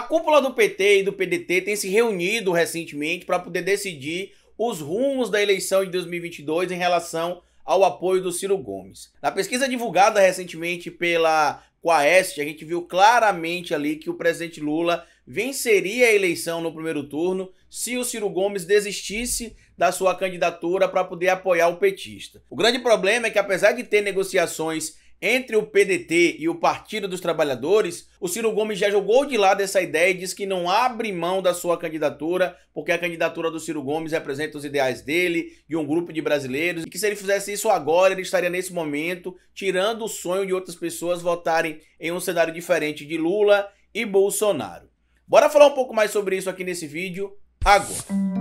A cúpula do PT e do PDT tem se reunido recentemente para poder decidir os rumos da eleição de 2022 em relação ao apoio do Ciro Gomes. Na pesquisa divulgada recentemente pela Quaest, a gente viu claramente ali que o presidente Lula venceria a eleição no primeiro turno se o Ciro Gomes desistisse da sua candidatura para poder apoiar o petista. O grande problema é que apesar de ter negociações entre o PDT e o Partido dos Trabalhadores, o Ciro Gomes já jogou de lado essa ideia e diz que não abre mão da sua candidatura, porque a candidatura do Ciro Gomes representa os ideais dele, de um grupo de brasileiros, e que se ele fizesse isso agora, ele estaria nesse momento tirando o sonho de outras pessoas votarem em um cenário diferente de Lula e Bolsonaro. Bora falar um pouco mais sobre isso aqui nesse vídeo agora.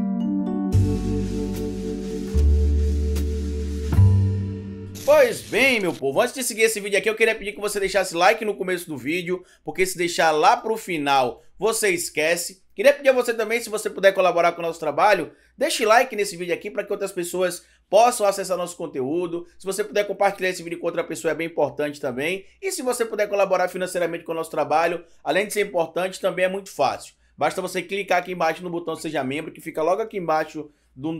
Pois bem, meu povo, antes de seguir esse vídeo aqui, eu queria pedir que você deixasse like no começo do vídeo, porque se deixar lá pro final, você esquece. Queria pedir a você também, se você puder colaborar com o nosso trabalho, deixe like nesse vídeo aqui para que outras pessoas possam acessar nosso conteúdo. Se você puder compartilhar esse vídeo com outra pessoa, é bem importante também. E se você puder colaborar financeiramente com o nosso trabalho, além de ser importante, também é muito fácil. Basta você clicar aqui embaixo no botão Seja Membro, que fica logo aqui embaixo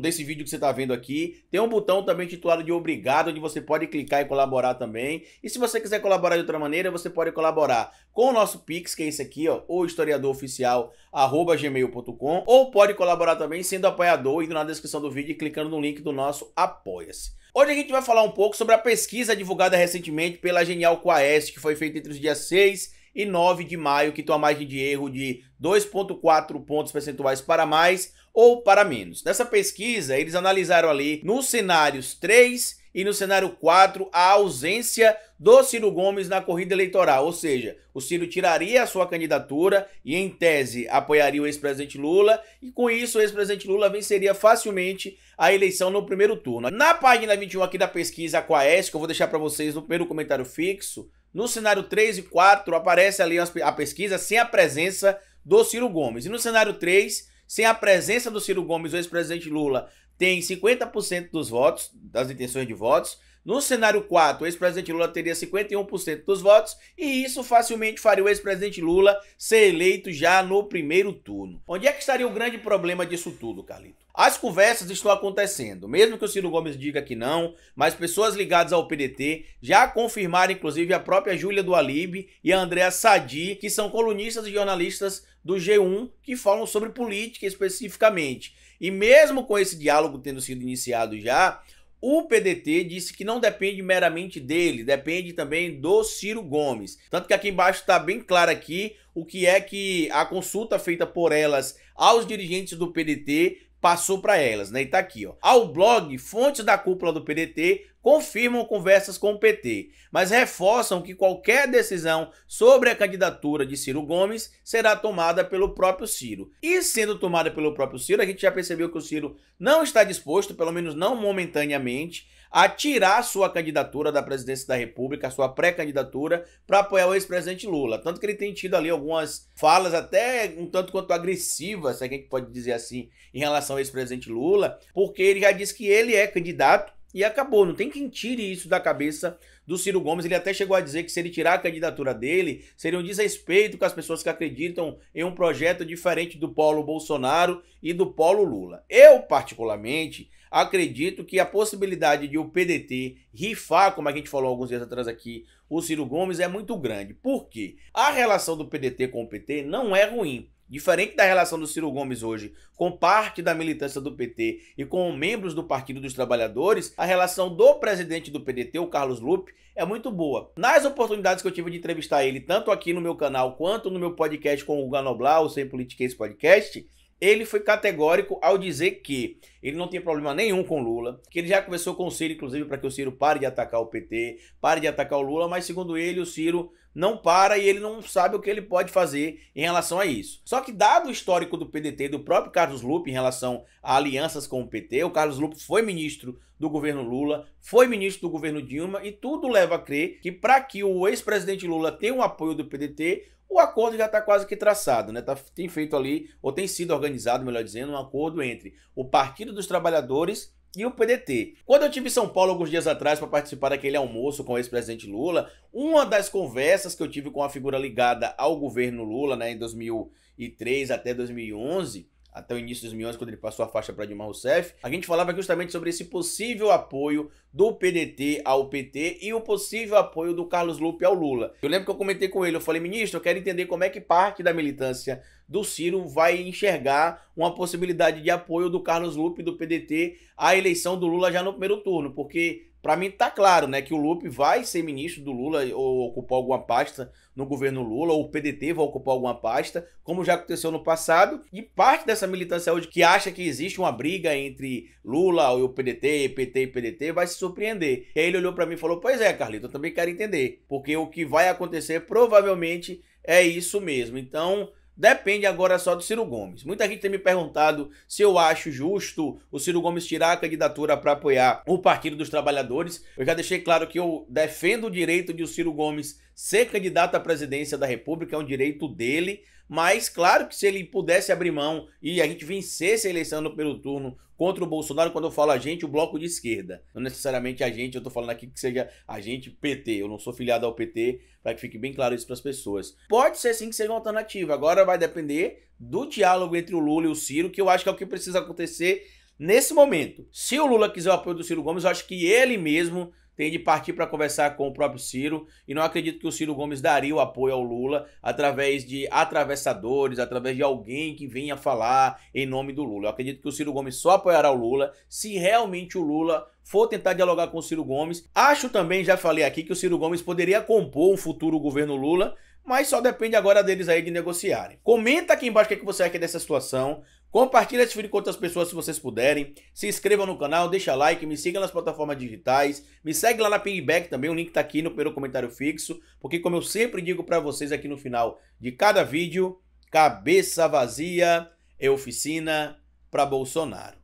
desse vídeo que você está vendo aqui. Tem um botão também titulado de obrigado, onde você pode clicar e colaborar também. E se você quiser colaborar de outra maneira, você pode colaborar com o nosso Pix, que é esse aqui, ó, ou historiadoroficial@gmail.com, ou pode colaborar também sendo apoiador, indo na descrição do vídeo e clicando no link do nosso Apoia-se. Hoje a gente vai falar um pouco sobre a pesquisa divulgada recentemente pela Genial Quaest, que foi feita entre os dias 6 e 9 de maio, que tem a margem de erro de 2,4 pontos percentuais para mais ou para menos. Nessa pesquisa, eles analisaram ali nos cenários 3 e no cenário 4 a ausência do Ciro Gomes na corrida eleitoral, ou seja, o Ciro tiraria a sua candidatura e, em tese, apoiaria o ex-presidente Lula, e com isso o ex-presidente Lula venceria facilmente a eleição no primeiro turno. Na página 21 aqui da pesquisa com a S que eu vou deixar para vocês no primeiro comentário fixo, no cenário 3 e 4 aparece ali a pesquisa sem a presença do Ciro Gomes. E no cenário 3, sem a presença do Ciro Gomes, o ex-presidente Lula tem 50% dos votos, das intenções de votos, no cenário 4, o ex-presidente Lula teria 51% dos votos e isso facilmente faria o ex-presidente Lula ser eleito já no primeiro turno. Onde é que estaria o grande problema disso tudo, Carlito? As conversas estão acontecendo, mesmo que o Ciro Gomes diga que não, mas pessoas ligadas ao PDT já confirmaram, inclusive, a própria Júlia do Alibe e a Andréa Sadi, que são colunistas e jornalistas do G1 que falam sobre política especificamente. E mesmo com esse diálogo tendo sido iniciado já, o PDT disse que não depende meramente dele, depende também do Ciro Gomes. Tanto que aqui embaixo está bem claro aqui o que é que a consulta feita por elas aos dirigentes do PDT passou para elas, né? E tá aqui, ó. Ao blog Fontes da Cúpula do PDT, confirmam conversas com o PT, mas reforçam que qualquer decisão sobre a candidatura de Ciro Gomes será tomada pelo próprio Ciro. E sendo tomada pelo próprio Ciro, a gente já percebeu que o Ciro não está disposto, pelo menos não momentaneamente, a tirar sua candidatura da presidência da República, sua pré-candidatura, para apoiar o ex-presidente Lula. Tanto que ele tem tido ali algumas falas até um tanto quanto agressivas, se a gente pode dizer assim, em relação ao ex-presidente Lula, porque ele já disse que ele é candidato e acabou, não tem quem tire isso da cabeça do Ciro Gomes. Ele até chegou a dizer que se ele tirar a candidatura dele, seria um desrespeito com as pessoas que acreditam em um projeto diferente do Paulo Bolsonaro e do Paulo Lula. Eu, particularmente, acredito que a possibilidade de o PDT rifar, como a gente falou alguns dias atrás aqui, o Ciro Gomes é muito grande. Por quê? A relação do PDT com o PT não é ruim. Diferente da relação do Ciro Gomes hoje com parte da militância do PT e com membros do Partido dos Trabalhadores, a relação do presidente do PDT, o Carlos Lupe, é muito boa. Nas oportunidades que eu tive de entrevistar ele, tanto aqui no meu canal quanto no meu podcast com o Hugo o Sem Politiquês Podcast, ele foi categórico ao dizer que ele não tem problema nenhum com Lula, que ele já conversou com o Ciro, inclusive, para que o Ciro pare de atacar o PT, pare de atacar o Lula, mas segundo ele, o Ciro não para e ele não sabe o que ele pode fazer em relação a isso. Só que dado o histórico do PDT do próprio Carlos Lupe em relação a alianças com o PT, o Carlos Lupe foi ministro do governo Lula, foi ministro do governo Dilma e tudo leva a crer que para que o ex-presidente Lula tenha o um apoio do PDT, o acordo já está quase que traçado, né? Tá, tem feito ali, ou tem sido organizado, melhor dizendo, um acordo entre o Partido dos Trabalhadores e o PDT. Quando eu tive em São Paulo alguns dias atrás para participar daquele almoço com o ex-presidente Lula, uma das conversas que eu tive com a figura ligada ao governo Lula, né, em 2003 até 2011, até o início de 2011, quando ele passou a faixa para Dilma Rousseff, a gente falava justamente sobre esse possível apoio do PDT ao PT e o possível apoio do Carlos Lupe ao Lula. Eu lembro que eu comentei com ele, eu falei, ministro, eu quero entender como é que parte da militância do Ciro vai enxergar uma possibilidade de apoio do Carlos Lupe do PDT à eleição do Lula já no primeiro turno, porque para mim tá claro, né, que o Lupe vai ser ministro do Lula ou ocupar alguma pasta no governo Lula, ou o PDT vai ocupar alguma pasta, como já aconteceu no passado, e parte dessa militância hoje que acha que existe uma briga entre Lula e o PDT, PT e PDT, vai se surpreender. E aí ele olhou para mim e falou: "Pois é, Carlito, eu também quero entender, porque o que vai acontecer provavelmente é isso mesmo". Então, Depende agora só do Ciro Gomes. Muita gente tem me perguntado se eu acho justo o Ciro Gomes tirar a candidatura para apoiar o Partido dos Trabalhadores. Eu já deixei claro que eu defendo o direito de o Ciro Gomes Ser candidato à presidência da República é um direito dele, mas claro que se ele pudesse abrir mão e a gente vencesse a eleição no primeiro turno contra o Bolsonaro, quando eu falo a gente, o bloco de esquerda. Não necessariamente a gente, eu tô falando aqui que seja a gente PT. Eu não sou filiado ao PT, para que fique bem claro isso para as pessoas. Pode ser sim que seja uma alternativa. Agora vai depender do diálogo entre o Lula e o Ciro, que eu acho que é o que precisa acontecer nesse momento. Se o Lula quiser o apoio do Ciro Gomes, eu acho que ele mesmo tem de partir para conversar com o próprio Ciro, e não acredito que o Ciro Gomes daria o apoio ao Lula através de atravessadores, através de alguém que venha falar em nome do Lula. Eu acredito que o Ciro Gomes só apoiará o Lula se realmente o Lula for tentar dialogar com o Ciro Gomes. Acho também, já falei aqui, que o Ciro Gomes poderia compor um futuro governo Lula, mas só depende agora deles aí de negociarem. Comenta aqui embaixo o que, é que você acha dessa situação. Compartilhe esse vídeo com outras pessoas se vocês puderem. Se inscrevam no canal, deixa like, me siga nas plataformas digitais. Me segue lá na Pingback também, o link está aqui no primeiro comentário fixo. Porque como eu sempre digo para vocês aqui no final de cada vídeo, cabeça vazia é oficina para Bolsonaro.